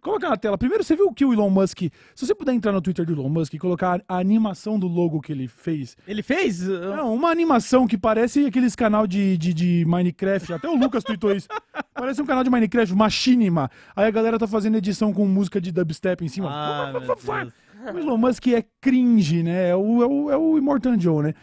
Coloca na tela. Primeiro, você viu o que o Elon Musk. Se você puder entrar no Twitter do Elon Musk e colocar a animação do logo que ele fez. Ele fez? Não, uma animação que parece aqueles canal de, de, de Minecraft. Até o Lucas tweetou isso. Parece um canal de Minecraft, Machinima. Aí a galera tá fazendo edição com música de dubstep em cima. Ah, o Elon Musk é cringe, né? É o, é o, é o Immortan Joe, né?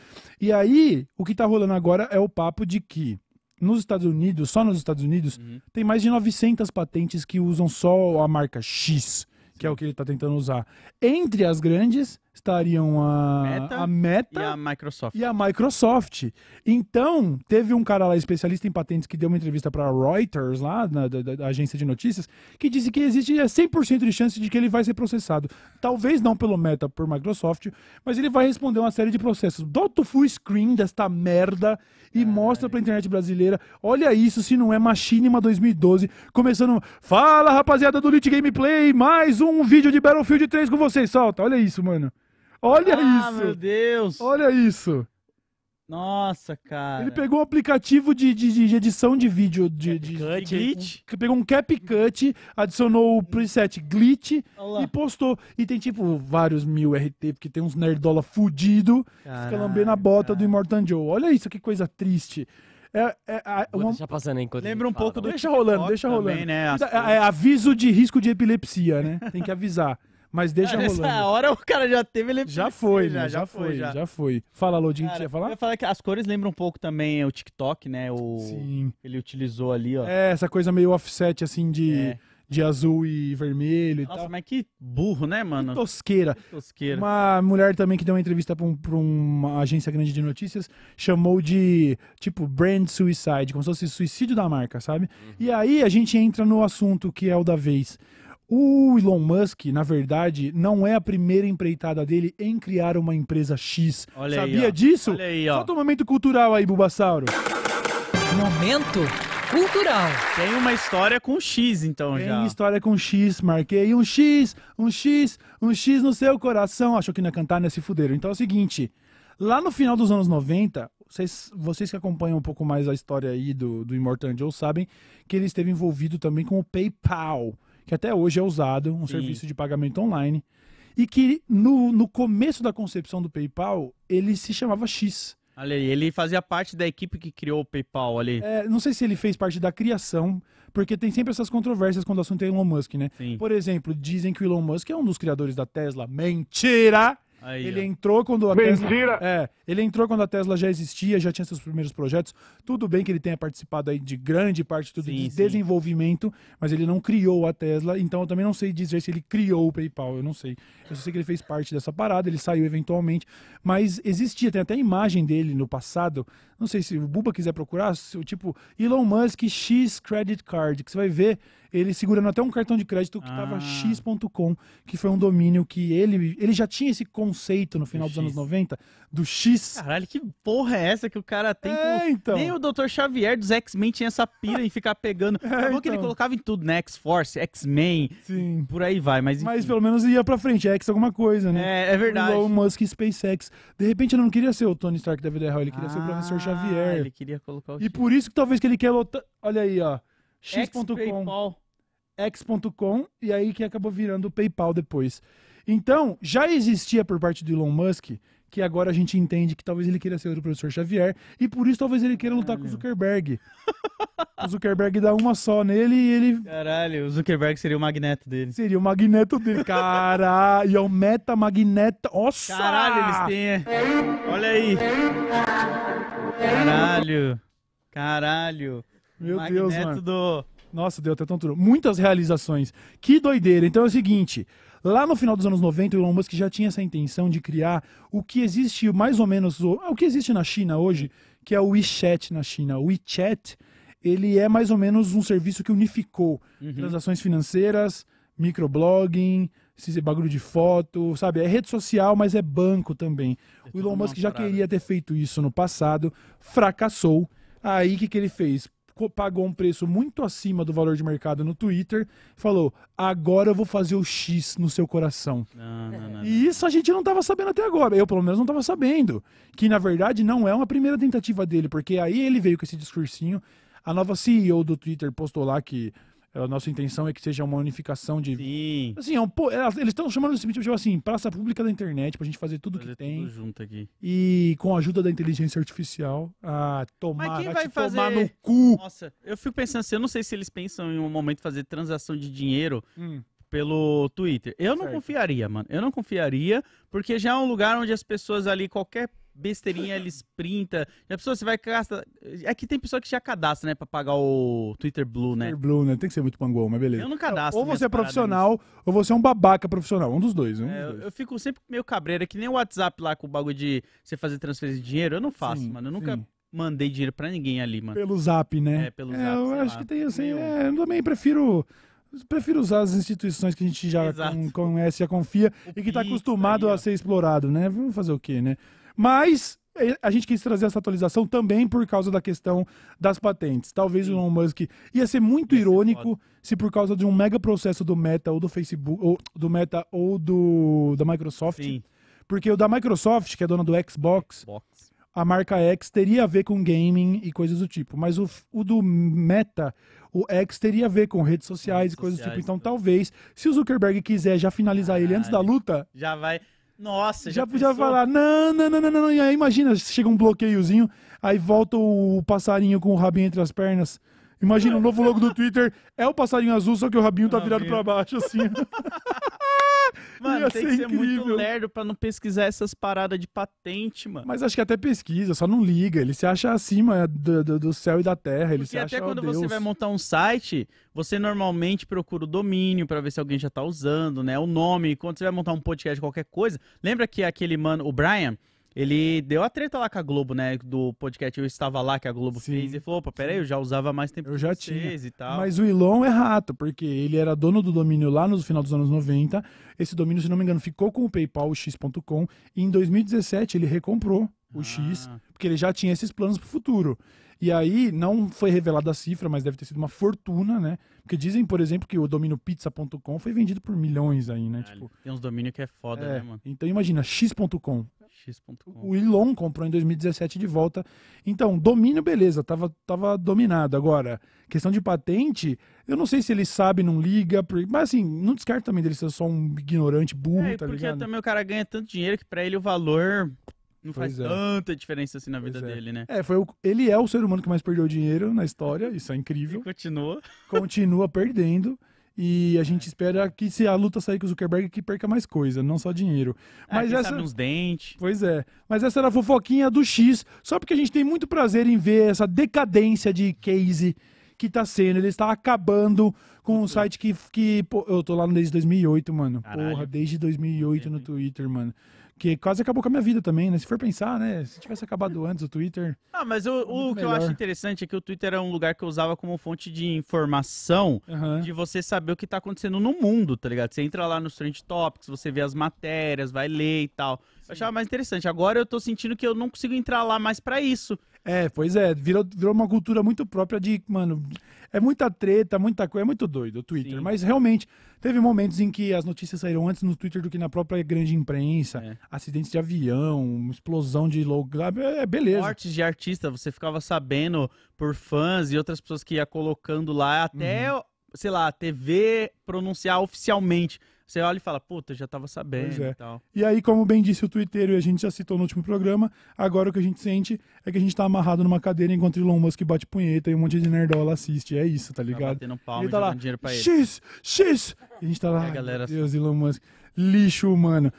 E aí, o que tá rolando agora é o papo de que nos Estados Unidos, só nos Estados Unidos, uhum. tem mais de 900 patentes que usam só a marca X, que é o que ele está tentando usar. Entre as grandes, estariam a Meta, a Meta e, a Microsoft. e a Microsoft. Então, teve um cara lá especialista em patentes que deu uma entrevista para Reuters, lá na, da, da, agência de notícias, que disse que existe 100% é, de chance de que ele vai ser processado. Talvez não pelo Meta, por Microsoft, mas ele vai responder uma série de processos. Dota o full screen desta merda e Ai. mostra para a internet brasileira. Olha isso, se não é Machinima 2012, começando, fala rapaziada do Elite Gameplay, mais um vídeo de Battlefield 3 com vocês. Solta, olha isso, mano. Olha ah, isso! meu Deus! Olha isso! Nossa, cara. Ele pegou um aplicativo de, de, de edição de vídeo de, de, cut, de glitch, um... pegou um CapCut, adicionou o preset glitch Olá. e postou. E tem tipo vários mil RT, porque tem uns nerdola fudido, Caraca, fica lambendo a bota do Immortan Joe. Olha isso, que coisa triste. É, é, é uma... Deixa passando enquanto Lembra um pouco tá do Deixa rolando, deixa rolando. Também, né, As... Então, é, é aviso de risco de epilepsia, né? Tem que avisar. Mas deixa ah, rolando. Nessa hora o cara já teve ele Já foi, já, né? já, já, foi, já. já foi. Fala, Lodinho, cara, que você ia falar? Eu ia falar que as cores lembram um pouco também o TikTok, né? O... Sim. Ele utilizou ali, ó. É, essa coisa meio offset, assim, de... É de azul e vermelho Nossa, e tal. mas que burro, né, mano? Que tosqueira. Que tosqueira. Uma mulher também que deu uma entrevista para um, uma agência grande de notícias chamou de, tipo, brand suicide, como se fosse suicídio da marca, sabe? Uhum. E aí a gente entra no assunto que é o da vez, o Elon Musk, na verdade, não é a primeira empreitada dele em criar uma empresa X. Olha Sabia aí, disso? Olha aí, ó. Solta um momento cultural aí, Bulbasauro. Momento cultural. Tem uma história com X, então, Tem já. Tem história com X, marquei um X, um X, um X no seu coração. Achou que não ia cantar, né? Se fuderam. Então é o seguinte, lá no final dos anos 90, vocês, vocês que acompanham um pouco mais a história aí do, do Immortan Joe sabem que ele esteve envolvido também com o PayPal que até hoje é usado, um Sim. serviço de pagamento online, e que no, no começo da concepção do PayPal, ele se chamava X. ele fazia parte da equipe que criou o PayPal ali. É, não sei se ele fez parte da criação, porque tem sempre essas controvérsias quando o assunto é Elon Musk, né? Sim. Por exemplo, dizem que o Elon Musk é um dos criadores da Tesla. Mentira! Aí, ele ó. entrou quando a Mentira! Tesla, é, ele entrou quando a Tesla já existia, já tinha seus primeiros projetos. Tudo bem que ele tenha participado aí de grande parte tudo sim, de sim. desenvolvimento, mas ele não criou a Tesla, então eu também não sei dizer se ele criou o PayPal, eu não sei. Eu só sei que ele fez parte dessa parada, ele saiu eventualmente, mas existia, tem até a imagem dele no passado. Não sei se o Buba quiser procurar, tipo Elon Musk X Credit Card, que você vai ver ele segurando até um cartão de crédito que estava ah. x.com, que foi um domínio que ele, ele já tinha esse conceito no final do dos x. anos 90 do X. Caralho, que porra é essa que o cara tem? É, então. Nem o Dr. Xavier dos X-Men tinha essa pira em ficar pegando. É, é que ele então. colocava em tudo, né? X-Force, X-Men, por aí vai. Mas, enfim. mas pelo menos ia pra frente, X alguma coisa, né? É, é verdade. Elon Musk e SpaceX. De repente ele não queria ser o Tony Stark da vida real, ele queria ah, ser o Professor ah, Xavier. Ele queria colocar o E por isso que talvez que ele quer lutar... Olha aí, ó. X.com. X.com, e aí que acabou virando o PayPal depois. Então, já existia por parte do Elon Musk, que agora a gente entende que talvez ele queira ser o professor Xavier, e por isso talvez ele queira lutar com o Zuckerberg. o Zuckerberg dá uma só nele e ele. Caralho, o Zuckerberg seria o magneto dele. Seria o magneto dele. Caralho, é o meta magneto. Nossa! Caralho, eles têm. É. Olha aí. Caralho. Caralho. Meu Magneto Deus, mano. Do... Nossa, deu até tudo. Muitas realizações. Que doideira. Então é o seguinte, Lá no final dos anos 90, o Elon Musk já tinha essa intenção de criar o que existe mais ou menos, é o que existe na China hoje, que é o WeChat na China. O WeChat, ele é mais ou menos um serviço que unificou uhum. transações financeiras, microblogging, esse bagulho de foto, sabe? É rede social, mas é banco também. É o Elon Musk já parada. queria ter feito isso no passado, fracassou. Aí o que, que ele fez? pagou um preço muito acima do valor de mercado no Twitter, falou: agora eu vou fazer o X no seu coração. Não, não, não, e isso a gente não estava sabendo até agora. Eu, pelo menos, não estava sabendo. Que na verdade não é uma primeira tentativa dele, porque aí ele veio com esse discursinho. A nova CEO do Twitter postou lá que a nossa intenção é que seja uma unificação de. Sim. Assim, é um, eles estão chamando esse tipo, tipo assim, praça pública da internet, pra gente fazer tudo fazer que tem. Tudo junto aqui. E com a ajuda da inteligência artificial, a tomar, Mas quem vai fazer... tomar no cu. Nossa, eu fico pensando assim, eu não sei se eles pensam em um momento fazer transação de dinheiro. Hum pelo Twitter. Eu não confiaria, mano. Eu não confiaria, porque já é um lugar onde as pessoas ali, qualquer besteirinha, eles printa. Já pessoa você vai gastar. É que tem pessoa que já cadastra, né? Pra pagar o Twitter Blue, né? Twitter Blue, né? Tem que ser muito pangol, mas beleza. Eu não cadastro. Ou você é profissional, ou você é um babaca profissional. Um dos dois, um é, dos dois. Eu fico sempre meio cabreiro, é que nem o WhatsApp lá com o bagulho de você fazer transferência de dinheiro. Eu não faço, sim, mano. Eu nunca. Sim mandei dinheiro para ninguém ali, mano. Pelo zap, né? É, pelo é, zap. Eu acho lá. que tem assim. Meu... É, eu também prefiro. Prefiro usar as instituições que a gente já Exato. conhece, já confia o e que está acostumado aí, a ser explorado, né? Vamos fazer o quê, né? Mas eh, a gente quis trazer essa atualização também por causa da questão das patentes. Talvez Sim. o Elon Musk ia ser muito ia irônico ser se por causa de um mega processo do Meta ou do Facebook, ou do Meta ou do da Microsoft. Sim. Porque o da Microsoft, que é dona do Xbox, Xbox, a marca X teria a ver com gaming e coisas do tipo. Mas o, o do Meta, o X teria a ver com redes sociais redes e coisas sociais, do tipo. Então, talvez, se o Zuckerberg quiser já finalizar ah, ele antes da luta. Já vai. Nossa, já, já podia pensou? falar, não, não, não, não, não, E aí imagina, chega um bloqueiozinho, aí volta o passarinho com o rabinho entre as pernas. Imagina, o novo logo do Twitter é o passarinho azul, só que o rabinho tá virado para baixo, assim. Mano, Ia tem que ser muito lerdo pra não pesquisar essas paradas de patente, mano. Mas acho que até pesquisa, só não liga. Ele se acha acima do, do, do céu e da terra. Ele Porque se acha. até quando oh, você vai montar um site, você normalmente procura o domínio para ver se alguém já tá usando, né? O nome. Quando você vai montar um podcast, qualquer coisa. Lembra que é aquele mano, o Brian ele deu a treta lá com a Globo, né? Do podcast Eu Estava Lá, que a Globo sim, fez. E falou, opa, peraí, eu já usava mais tempo Eu já tinha. E tal. Mas o Elon é rato, porque ele era dono do domínio lá no final dos anos 90. Esse domínio, se não me engano, ficou com o PayPal, o x.com. E em 2017 ele recomprou o ah. X, porque ele já tinha esses planos para o futuro. E aí, não foi revelada a cifra, mas deve ter sido uma fortuna, né? Porque dizem, por exemplo, que o domínio pizza.com foi vendido por milhões aí, né? Ah, tipo, tem uns domínios que é foda, é, né, mano? Então imagina, x.com, o Elon comprou em 2017 de volta. Então, domínio, beleza, tava, tava dominado. Agora, questão de patente, eu não sei se ele sabe, não liga, mas assim, não descarta também dele ser só um ignorante burro, é, tá porque ligado? também o cara ganha tanto dinheiro que para ele o valor não pois faz é. tanta diferença assim na vida é. dele, né? É, foi o, ele é o ser humano que mais perdeu dinheiro na história, isso é incrível. E continua. Continua perdendo. E a gente espera que se a luta sair com o Zuckerberg, que perca mais coisa, não só dinheiro. Ah, Mas ah, essa... dentes. Pois é. Mas essa era a fofoquinha do X, só porque a gente tem muito prazer em ver essa decadência de case que tá sendo. Ele está acabando com um site que. que pô, eu tô lá desde 2008, mano. Caralho. Porra, desde 2008 no Twitter, mano. Que quase acabou com a minha vida também, né? Se for pensar, né? Se tivesse acabado antes o Twitter. Ah, mas o, o que melhor. eu acho interessante é que o Twitter era é um lugar que eu usava como fonte de informação, uhum. de você saber o que tá acontecendo no mundo, tá ligado? Você entra lá nos Trend Topics, você vê as matérias, vai ler e tal. Sim. Eu achava mais interessante. Agora eu tô sentindo que eu não consigo entrar lá mais para isso. É, pois é, virou, virou uma cultura muito própria de, mano, é muita treta, muita coisa, é muito doido o Twitter. Sim. Mas realmente, teve momentos em que as notícias saíram antes no Twitter do que na própria grande imprensa. É. Acidentes de avião, explosão de logo. É, é beleza. Mortes de artista, você ficava sabendo por fãs e outras pessoas que ia colocando lá até, uhum. sei lá, a TV pronunciar oficialmente. Você olha e fala, puta, já tava sabendo é. e tal. E aí, como bem disse o Twitter e a gente já citou no último programa, agora o que a gente sente é que a gente tá amarrado numa cadeira enquanto Elon Musk bate punheta e um monte de nerdola assiste. É isso, tá, tá ligado? Tá palma ele tá lá, dinheiro pra ele. X, X! E a gente tá lá, a galera... Deus, Elon Musk. Lixo humano.